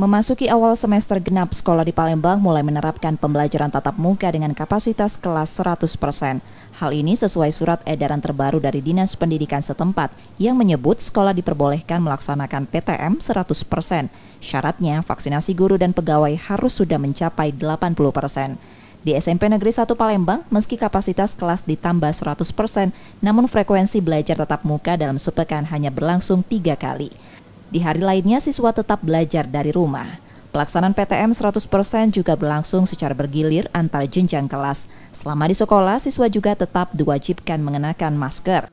Memasuki awal semester genap, sekolah di Palembang mulai menerapkan pembelajaran tatap muka dengan kapasitas kelas 100%. Hal ini sesuai surat edaran terbaru dari Dinas Pendidikan setempat yang menyebut sekolah diperbolehkan melaksanakan PTM 100%. Syaratnya, vaksinasi guru dan pegawai harus sudah mencapai 80%. Di SMP Negeri 1 Palembang, meski kapasitas kelas ditambah 100%, namun frekuensi belajar tatap muka dalam sepekan hanya berlangsung tiga kali. Di hari lainnya siswa tetap belajar dari rumah. Pelaksanaan PTM 100% juga berlangsung secara bergilir antar jenjang kelas. Selama di sekolah, siswa juga tetap diwajibkan mengenakan masker.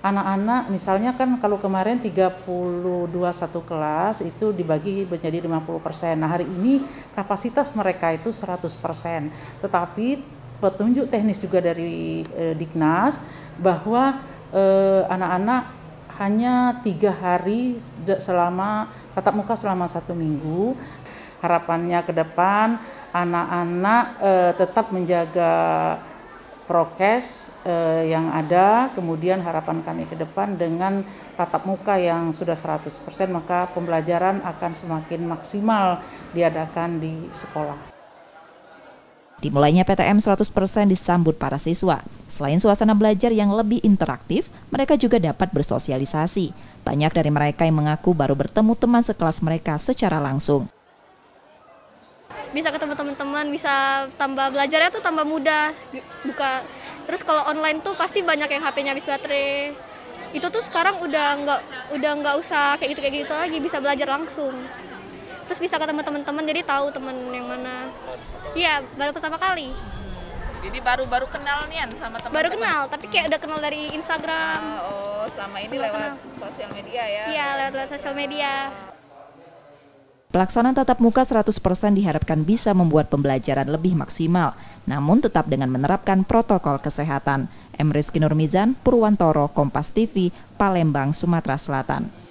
Anak-anak misalnya kan kalau kemarin 32 satu kelas itu dibagi menjadi 50%. Nah hari ini kapasitas mereka itu 100%. Tetapi petunjuk teknis juga dari eh, Diknas bahwa eh, anak-anak hanya tiga hari selama tatap muka selama satu minggu. Harapannya ke depan anak-anak eh, tetap menjaga prokes eh, yang ada, kemudian harapan kami ke depan dengan tatap muka yang sudah 100% maka pembelajaran akan semakin maksimal diadakan di sekolah. Dimulainya PTM 100% disambut para siswa. Selain suasana belajar yang lebih interaktif, mereka juga dapat bersosialisasi. Banyak dari mereka yang mengaku baru bertemu teman sekelas mereka secara langsung. Bisa ketemu teman-teman, bisa tambah belajarnya tuh tambah mudah. Buka terus kalau online tuh pasti banyak yang HP-nya habis baterai. Itu tuh sekarang udah nggak udah nggak usah kayak gitu kayak gitu lagi bisa belajar langsung terus bisa ketemu teman-teman jadi tahu teman yang mana iya baru pertama kali hmm. jadi baru-baru kenal nih sama teman baru kenal hmm. tapi kayak udah kenal dari Instagram oh, oh selama ini lewat kenal. sosial media ya iya lewat lewat sosial media Pelaksanaan tatap muka 100% diharapkan bisa membuat pembelajaran lebih maksimal, namun tetap dengan menerapkan protokol kesehatan. M. Rizky Nurmizan, Purwantoro, Kompas TV, Palembang, Sumatera Selatan.